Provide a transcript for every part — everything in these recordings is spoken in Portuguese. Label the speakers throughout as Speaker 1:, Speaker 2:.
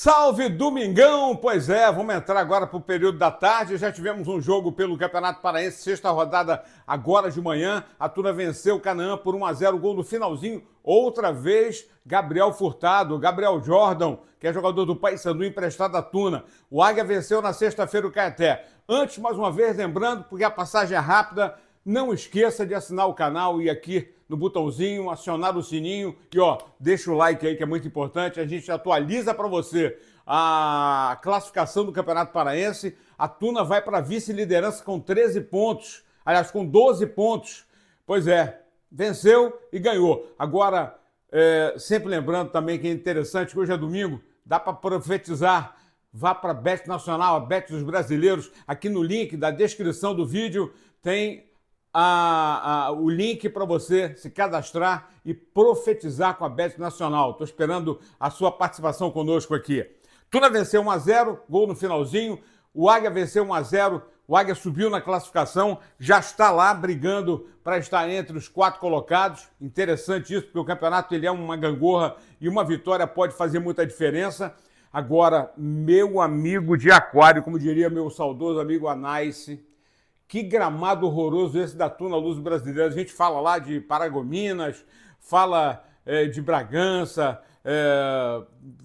Speaker 1: Salve Domingão! Pois é, vamos entrar agora para o período da tarde. Já tivemos um jogo pelo Campeonato Paraense, sexta rodada agora de manhã. A Tuna venceu o Canaã por 1 a 0 gol no finalzinho. Outra vez, Gabriel Furtado, Gabriel Jordan, que é jogador do Paysandu, emprestado à Tuna. O Águia venceu na sexta-feira o Caeté. Antes, mais uma vez, lembrando, porque a passagem é rápida, não esqueça de assinar o canal e aqui no botãozinho, acionar o sininho e ó, deixa o like aí que é muito importante. A gente atualiza para você a classificação do Campeonato Paraense. A Tuna vai para vice-liderança com 13 pontos, aliás, com 12 pontos. Pois é, venceu e ganhou. Agora, é, sempre lembrando também que é interessante que hoje é domingo, dá para profetizar. Vá para a Bet Nacional, a Bet dos Brasileiros. Aqui no link da descrição do vídeo tem a, a, o link para você se cadastrar e profetizar com a Bet Nacional. Estou esperando a sua participação conosco aqui. Tuna venceu 1x0, gol no finalzinho. O Águia venceu 1x0, o Águia subiu na classificação, já está lá brigando para estar entre os quatro colocados. Interessante isso, porque o campeonato ele é uma gangorra e uma vitória pode fazer muita diferença. Agora, meu amigo de aquário, como diria meu saudoso amigo Anais. Que gramado horroroso esse da Tuna Luz Brasileira. A gente fala lá de Paragominas, fala é, de Bragança, é,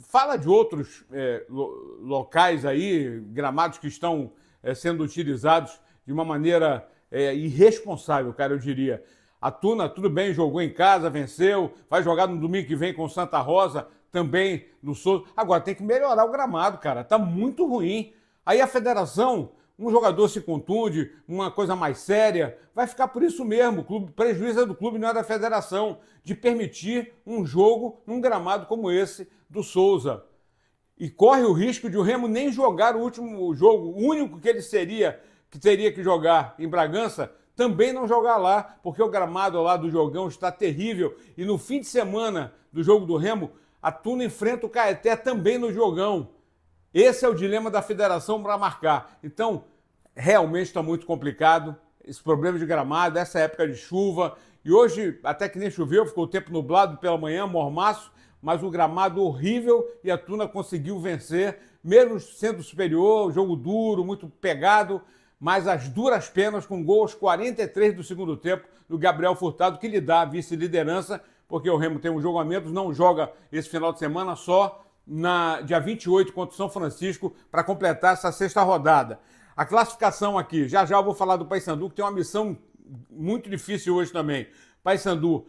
Speaker 1: fala de outros é, lo, locais aí, gramados que estão é, sendo utilizados de uma maneira é, irresponsável, cara, eu diria. A Tuna, tudo bem, jogou em casa, venceu, vai jogar no domingo que vem com Santa Rosa, também no Souza. Agora tem que melhorar o gramado, cara, tá muito ruim. Aí a federação um jogador se contunde, uma coisa mais séria, vai ficar por isso mesmo. O, clube, prejuízo é do clube, não é da federação, de permitir um jogo num gramado como esse do Souza. E corre o risco de o Remo nem jogar o último jogo, o único que ele seria que teria que jogar em Bragança, também não jogar lá, porque o gramado lá do jogão está terrível. E no fim de semana do jogo do Remo, a Tuna enfrenta o Caeté também no jogão. Esse é o dilema da federação para marcar. Então, realmente está muito complicado esse problema de gramado, essa época de chuva. E hoje, até que nem choveu, ficou o tempo nublado pela manhã, mormaço, mas o gramado horrível e a Tuna conseguiu vencer, mesmo sendo superior, jogo duro, muito pegado, mas as duras penas com gol aos 43 do segundo tempo do Gabriel Furtado, que lhe dá a vice-liderança, porque o Remo tem um jogo a menos, não joga esse final de semana só, na dia 28 contra o São Francisco para completar essa sexta rodada. A classificação aqui, já já eu vou falar do Paysandu, que tem uma missão muito difícil hoje também. Paysandu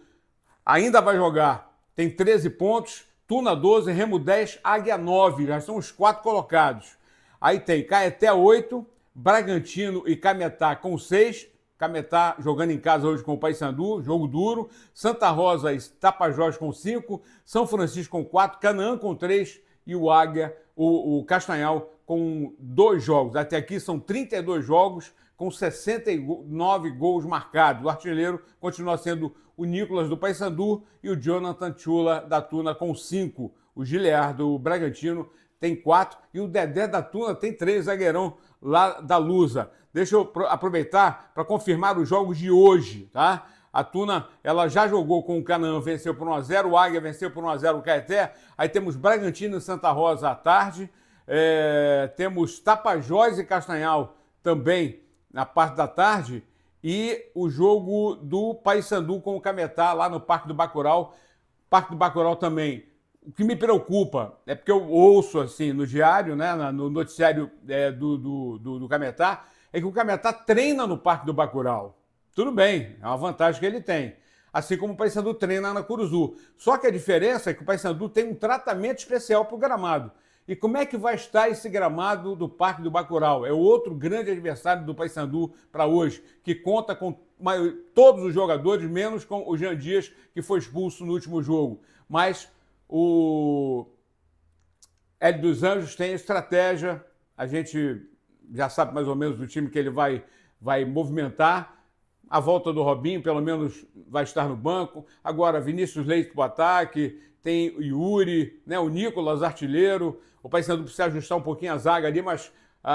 Speaker 1: ainda vai jogar, tem 13 pontos, Tuna 12, Remo 10, Águia 9, já são os quatro colocados. Aí tem Caeté 8, Bragantino e Cametá com 6 Cametá jogando em casa hoje com o Paysandu, jogo duro. Santa Rosa e Tapajós com cinco, São Francisco com quatro, Canaã com três e o Águia, o, o Castanhal com dois jogos. Até aqui são 32 jogos com 69 gols marcados. O artilheiro continua sendo o Nicolas do Paysandu e o Jonathan Chula da Tuna com cinco. O Gilear do Bragantino tem quatro e o Dedé da Tuna tem três zagueirão lá da Lusa. Deixa eu aproveitar para confirmar os jogos de hoje, tá? A Tuna, ela já jogou com o Canaã, venceu por 1x0, o Águia venceu por 1x0 o Caeté. Aí temos Bragantino e Santa Rosa à tarde. É, temos Tapajós e Castanhal também na parte da tarde. E o jogo do Paysandu com o Cametá lá no Parque do Bacural. Parque do Bacural também o que me preocupa é porque eu ouço assim no diário, né, no noticiário é, do, do, do, do Cametá, é que o Cametá treina no Parque do Bacurau. Tudo bem, é uma vantagem que ele tem. Assim como o Paysandu treina na Curuzu. Só que a diferença é que o Paysandu tem um tratamento especial para o gramado. E como é que vai estar esse gramado do Parque do Bacurau? É o outro grande adversário do Paysandu para hoje, que conta com todos os jogadores, menos com o Jean Dias, que foi expulso no último jogo. Mas o Hélio dos Anjos tem estratégia, a gente já sabe mais ou menos do time que ele vai, vai movimentar. A volta do Robinho, pelo menos, vai estar no banco. Agora, Vinícius Leite para o ataque, tem o Yuri, né, o Nicolas, artilheiro. O Paysandu precisa ajustar um pouquinho a zaga ali, mas a,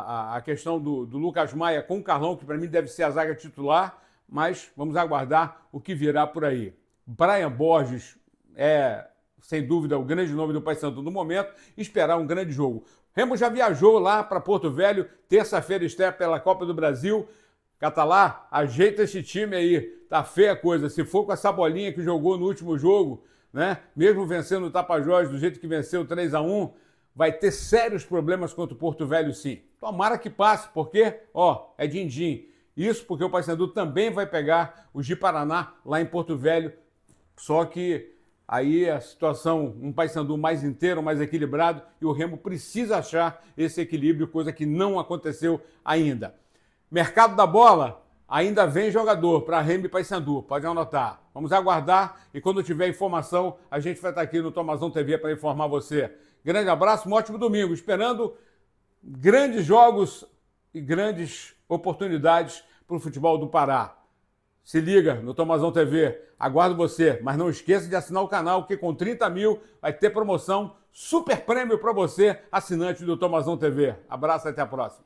Speaker 1: a, a, a questão do, do, Lucas Maia com o Carlão, que para mim deve ser a zaga titular, mas vamos aguardar o que virá por aí. Brian Borges é, sem dúvida, o grande nome do Paysandu no momento, esperar um grande jogo. Remo já viajou lá para Porto Velho, terça-feira estreia pela Copa do Brasil. Catalá, tá ajeita esse time aí. Tá feia a coisa. Se for com essa bolinha que jogou no último jogo, né? Mesmo vencendo o Tapajós do jeito que venceu 3 a 1, vai ter sérios problemas contra o Porto Velho sim. Tomara que passe, porque, ó, é din-din. Isso porque o Paysandu também vai pegar o de Paraná lá em Porto Velho. Só que aí a situação, um Paysandu mais inteiro, mais equilibrado, e o Remo precisa achar esse equilíbrio, coisa que não aconteceu ainda. Mercado da bola, ainda vem jogador para Remo e Paysandu, pode anotar. Vamos aguardar e quando tiver informação, a gente vai estar aqui no Tomazão TV para informar você. Grande abraço, um ótimo domingo, esperando grandes jogos e grandes oportunidades para o futebol do Pará. Se liga no Tomazão TV. Aguardo você, mas não esqueça de assinar o canal, que com 30 mil vai ter promoção super prêmio para você, assinante do Tomazão TV. Abraço e até a próxima.